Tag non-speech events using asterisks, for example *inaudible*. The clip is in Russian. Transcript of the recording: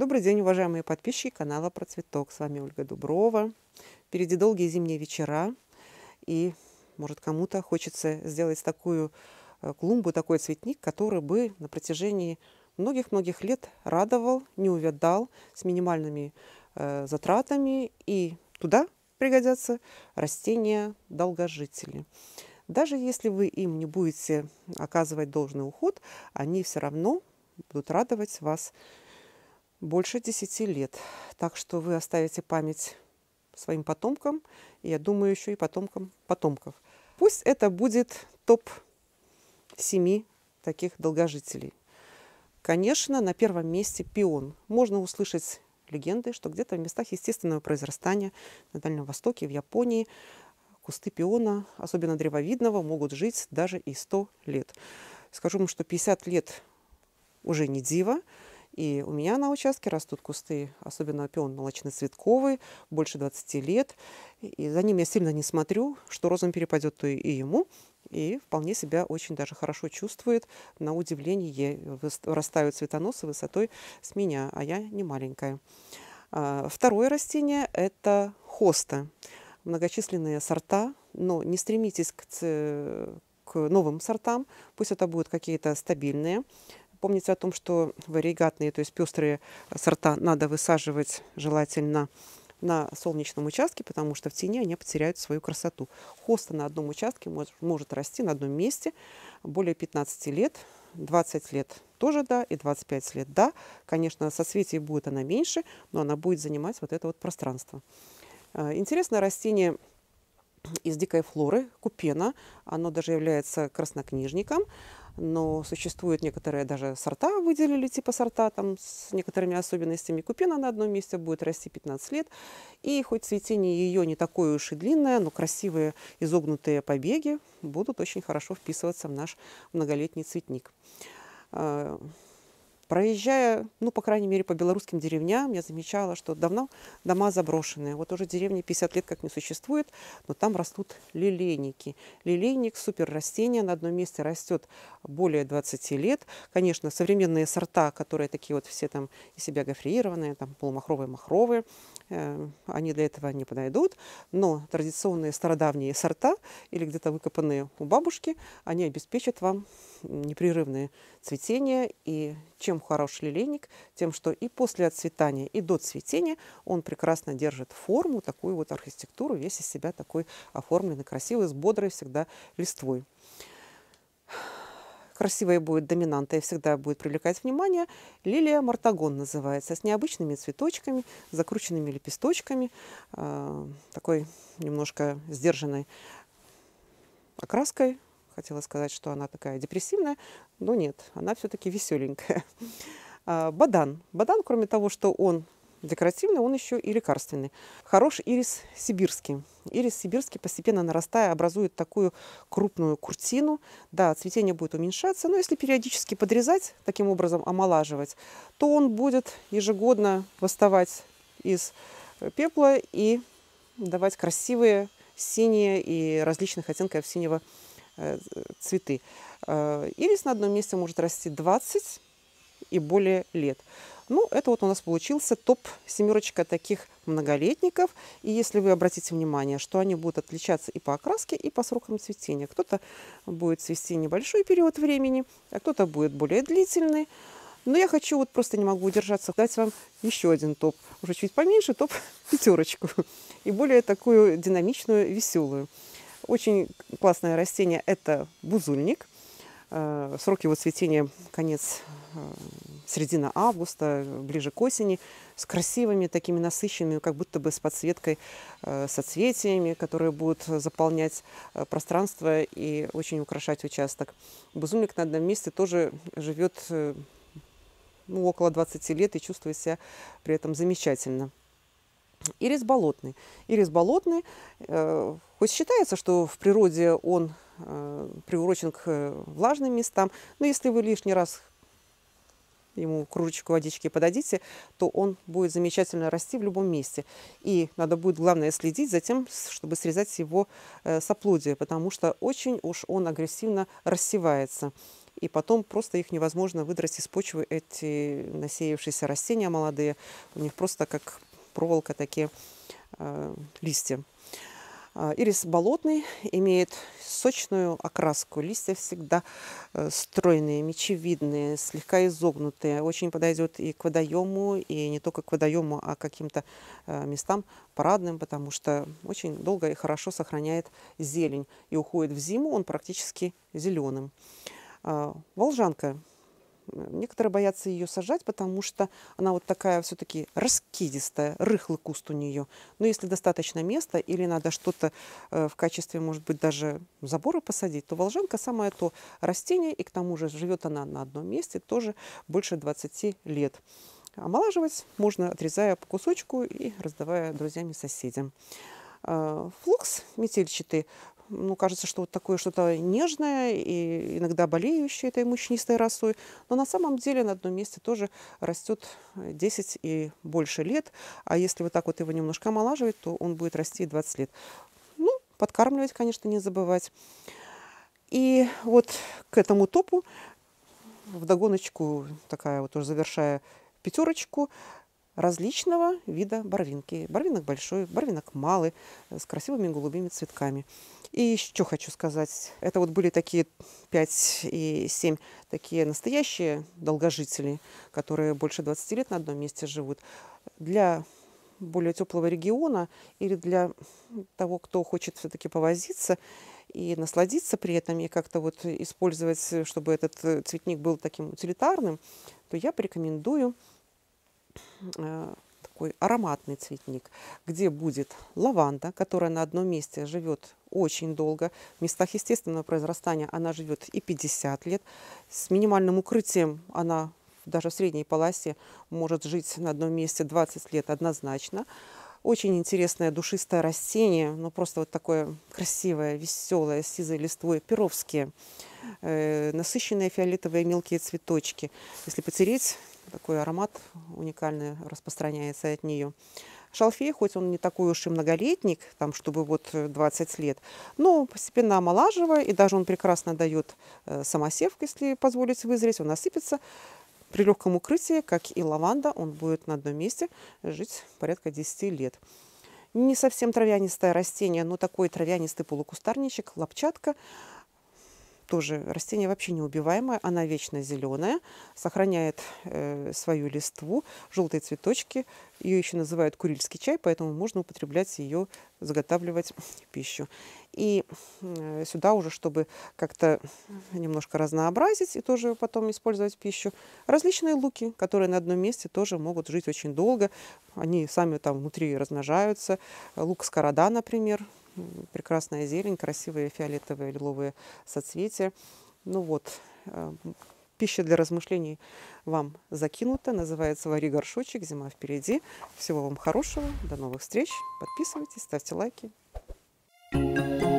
Добрый день, уважаемые подписчики канала Про Цветок. С вами Ольга Дуброва. Впереди долгие зимние вечера. И, может, кому-то хочется сделать такую э, клумбу, такой цветник, который бы на протяжении многих-многих лет радовал, не увядал, с минимальными э, затратами. И туда пригодятся растения-долгожители. Даже если вы им не будете оказывать должный уход, они все равно будут радовать вас больше 10 лет. Так что вы оставите память своим потомкам, и я думаю, еще и потомкам потомков. Пусть это будет топ семи таких долгожителей. Конечно, на первом месте пион. Можно услышать легенды, что где-то в местах естественного произрастания на Дальнем Востоке, в Японии, кусты пиона, особенно древовидного, могут жить даже и 100 лет. Скажу вам, что 50 лет уже не диво, и у меня на участке растут кусты, особенно пион молочноцветковый, больше 20 лет. И за ним я сильно не смотрю, что розом перепадет, то и ему. И вполне себя очень даже хорошо чувствует. На удивление вырастают цветоносы высотой с меня, а я не маленькая. А, второе растение – это хоста. Многочисленные сорта, но не стремитесь к, к новым сортам, пусть это будут какие-то стабильные. Помните о том, что варигатные, то есть пестрые сорта надо высаживать желательно на солнечном участке, потому что в тени они потеряют свою красоту. Хоста на одном участке может, может расти на одном месте более 15 лет, 20 лет тоже да, и 25 лет да. Конечно, соцветие будет она меньше, но она будет занимать вот это вот пространство. Э, интересное растение из дикой флоры, купена. Оно даже является краснокнижником но существуют некоторые даже сорта, выделили типа сорта там с некоторыми особенностями. Купина на одном месте будет расти 15 лет, и хоть цветение ее не такое уж и длинное, но красивые изогнутые побеги будут очень хорошо вписываться в наш многолетний цветник. А, Проезжая, ну, по крайней мере, по белорусским деревням, я замечала, что давно дома заброшенные. Вот уже деревни 50 лет как не существует, но там растут лилейники. Лилейник – супер растение, на одном месте растет более 20 лет. Конечно, современные сорта, которые такие вот все там из себя гофрированные, там полумахровые, махровые, э, они для этого не подойдут. Но традиционные стародавние сорта или где-то выкопанные у бабушки, они обеспечат вам непрерывное цветение. И чем хорош лилейник? Тем, что и после отцветания, и до цветения он прекрасно держит форму, такую вот архитектуру, весь из себя такой оформленный, красивый, с бодрой всегда листвой красивая будет доминанта и всегда будет привлекать внимание, лилия мартагон называется, с необычными цветочками, закрученными лепесточками, э, такой немножко сдержанной окраской, хотела сказать, что она такая депрессивная, но нет, она все-таки веселенькая. *laughs* А, Бадан. Бадан, кроме того, что он декоративный, он еще и лекарственный. Хорош ирис сибирский. Ирис сибирский, постепенно нарастая, образует такую крупную куртину. Да, цветение будет уменьшаться, но если периодически подрезать, таким образом омолаживать, то он будет ежегодно восставать из пепла и давать красивые синие и различных оттенков синего цвета Э, цветы. Э, ирис на одном месте может расти 20 и более лет. Ну, это вот у нас получился топ семерочка таких многолетников. И если вы обратите внимание, что они будут отличаться и по окраске, и по срокам цветения. Кто-то будет цвести небольшой период времени, а кто-то будет более длительный. Но я хочу, вот просто не могу удержаться, дать вам еще один топ. Уже чуть поменьше, топ *laughs* пятерочку. И более такую динамичную, веселую. Очень классное растение – это бузульник. Э, срок его цветения – конец, э, середина августа, ближе к осени, с красивыми такими насыщенными, как будто бы с подсветкой э, соцветиями, которые будут заполнять пространство и очень украшать участок. Бузульник на одном месте тоже живет ну, около 20 лет и чувствует себя при этом замечательно. Ирис болотный. Ирис болотный, э, хоть считается, что в природе он э, приурочен к э, влажным местам, но если вы лишний раз ему кружечку водички подадите, то он будет замечательно расти в любом месте. И надо будет, главное, следить за тем, чтобы срезать его э, соплодие, потому что очень уж он агрессивно рассевается. И потом просто их невозможно выдрать из почвы, эти насеявшиеся растения молодые. У них просто как проволока, такие э, листья. А, ирис болотный имеет сочную окраску. Листья всегда э, стройные, мечевидные, слегка изогнутые. Очень подойдет и к водоему, и не только к водоему, а к каким-то э, местам парадным, потому что очень долго и хорошо сохраняет зелень. И уходит в зиму он практически зеленым. А, волжанка Некоторые боятся ее сажать, потому что она вот такая все-таки раскидистая, рыхлый куст у нее. Но если достаточно места или надо что-то э, в качестве, может быть, даже забора посадить, то волжанка самое то растение, и к тому же живет она на одном месте тоже больше 20 лет. Омолаживать можно, отрезая по кусочку и раздавая друзьям и соседям. Э, Флокс метельчатый ну, кажется, что вот такое что-то нежное и иногда болеющее этой мучнистой росой. Но на самом деле на одном месте тоже растет 10 э, и больше лет. А если вот так вот его немножко омолаживать, то он будет расти 20 лет. Ну, подкармливать, конечно, не забывать. И вот к этому топу в догоночку такая вот уже завершая пятерочку, различного вида барвинки. Барвинок большой, барвинок малый, э, с красивыми голубыми цветками. И еще хочу сказать, это вот были такие 5 и 7 такие настоящие долгожители, которые больше 20 лет на одном месте живут. Для более теплого региона или для того, кто хочет все-таки повозиться и насладиться при этом, и как-то вот использовать, э, чтобы этот э, цветник был таким утилитарным, то я порекомендую Э, такой ароматный цветник, где будет лаванда, которая на одном месте живет очень долго. В местах естественного произрастания она живет и 50 лет. С минимальным укрытием она даже в средней полосе может жить на одном месте 20 лет однозначно. Очень интересное душистое растение, ну просто вот такое красивое, веселое, с сизой листвой, перовские, э, насыщенные фиолетовые мелкие цветочки. Если потереть такой аромат уникальный распространяется от нее. Шалфей, хоть он не такой уж и многолетник, там, чтобы вот 20 лет, но постепенно омолаживая, и даже он прекрасно дает э, самосев, если позволить вызреть, он осыпется. При легком укрытии, как и лаванда, он будет на одном месте жить порядка 10 лет. Не совсем травянистое растение, но такой травянистый полукустарничек, лопчатка – тоже растение вообще неубиваемое, она вечно зеленая, сохраняет э, свою листву, желтые цветочки. Ее еще называют курильский чай, поэтому можно употреблять ее, заготавливать пищу. И э, сюда уже, чтобы как-то немножко разнообразить и тоже потом использовать пищу, различные луки, которые на одном месте тоже могут жить очень долго. Они сами там внутри размножаются. Лук скорода, например, прекрасная зелень, красивые фиолетовые лиловые соцветия. Ну вот, э, пища для размышлений вам закинута. Называется «Вари горшочек. Зима впереди». Всего вам хорошего. До новых встреч. Подписывайтесь, ставьте лайки. thank you